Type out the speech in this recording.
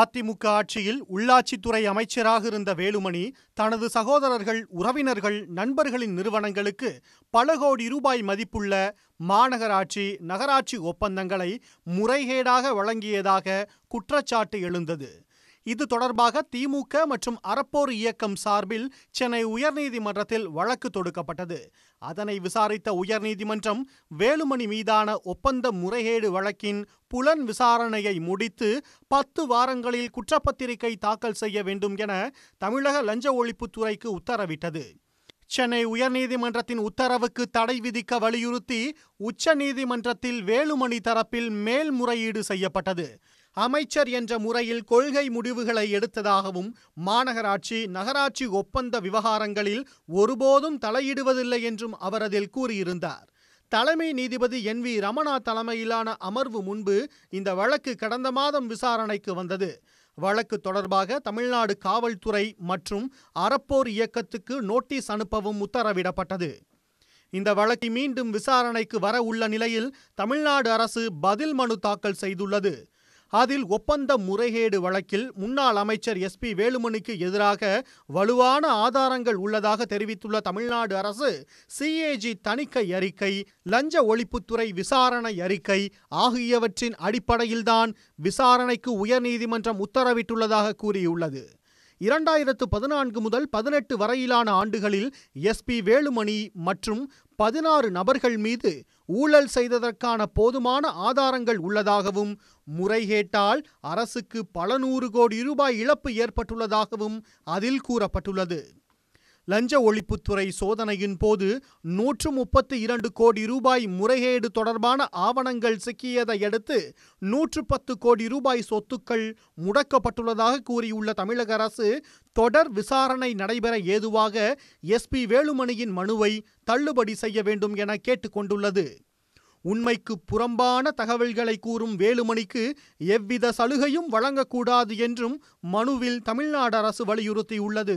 அதிமுக ஆட்சியில் உள்ளாட்சித்துறை அமைச்சராக இருந்த வேலுமணி தனது சகோதரர்கள் உறவினர்கள் நண்பர்களின் நிறுவனங்களுக்கு பல கோடி ரூபாய் மதிப்புள்ள மாநகராட்சி நகராட்சி ஒப்பந்தங்களை முறைகேடாக வழங்கியதாக குற்றச்சாட்டு எழுந்தது இது தொடர்பாக திமுக மற்றும் அறப்போர் இயக்கம் சார்பில் சென்னை உயர்நீதிமன்றத்தில் வழக்கு தொடுக்கப்பட்டது அதனை விசாரித்த உயர்நீதிமன்றம் வேலுமணி மீதான ஒப்பந்த முறைகேடு வழக்கின் புலன் விசாரணையை முடித்து பத்து வாரங்களில் குற்றப்பத்திரிகை தாக்கல் செய்ய வேண்டும் என தமிழக லஞ்ச ஒழிப்புத்துறைக்கு உத்தரவிட்டது சென்னை உயர்நீதிமன்றத்தின் உத்தரவுக்கு தடை விதிக்க வலியுறுத்தி உச்சநீதிமன்றத்தில் வேலுமணி தரப்பில் மேல்முறையீடு செய்யப்பட்டது அமைச்சர் என்ற முறையில் கொள்கை முடிவுகளை எடுத்ததாகவும் மாநகராட்சி நகராட்சி ஒப்பந்த விவகாரங்களில் ஒருபோதும் தலையிடுவதில்லை என்றும் அவர் அதில் கூறியிருந்தார் தலைமை நீதிபதி என் வி ரமணா தலைமையிலான அமர்வு முன்பு இந்த வழக்கு கடந்த மாதம் விசாரணைக்கு வந்தது வழக்கு தொடர்பாக தமிழ்நாடு காவல்துறை மற்றும் அறப்போர் இயக்கத்துக்கு நோட்டீஸ் அனுப்பவும் உத்தரவிடப்பட்டது இந்த வழக்கு மீண்டும் விசாரணைக்கு வர உள்ள நிலையில் தமிழ்நாடு அரசு பதில் மனு தாக்கல் செய்துள்ளது அதில் ஒப்பந்த முறைகேடு வழக்கில் முன்னாள் அமைச்சர் எஸ் பி வேலுமணிக்கு எதிராக வலுவான ஆதாரங்கள் உள்ளதாக தெரிவித்துள்ள தமிழ்நாடு அரசு சிஏஜி தணிக்கை அறிக்கை லஞ்ச ஒழிப்புத்துறை விசாரணை அறிக்கை ஆகியவற்றின் அடிப்படையில்தான் விசாரணைக்கு உயர்நீதிமன்றம் உத்தரவிட்டுள்ளதாக கூறியுள்ளது இரண்டாயிரத்து பதினான்கு முதல் பதினெட்டு வரையிலான ஆண்டுகளில் எஸ்பி வேலுமணி மற்றும் பதினாறு நபர்கள் மீது ஊழல் செய்ததற்கான போதுமான ஆதாரங்கள் உள்ளதாகவும் முறைகேட்டால் அரசுக்கு பல நூறு கோடி ரூபாய் இழப்பு ஏற்பட்டுள்ளதாகவும் அதில் கூறப்பட்டுள்ளது லஞ்ச ஒழிப்புத்துறை சோதனையின் போது நூற்று முப்பத்தி இரண்டு கோடி ரூபாய் முறைகேடு தொடர்பான ஆவணங்கள் சிக்கியதை அடுத்து நூற்று பத்து கோடி ரூபாய் சொத்துக்கள் முடக்கப்பட்டுள்ளதாக கூறியுள்ள தமிழக அரசு தொடர் விசாரணை நடைபெற ஏதுவாக எஸ்பி வேலுமணியின் மனுவை தள்ளுபடி செய்ய வேண்டும் என கேட்டுக்கொண்டுள்ளது உண்மைக்கு புறம்பான தகவல்களை கூறும் வேலுமணிக்கு எவ்வித சலுகையும் வழங்கக்கூடாது என்றும் மனுவில் தமிழ்நாடு அரசு வலியுறுத்தியுள்ளது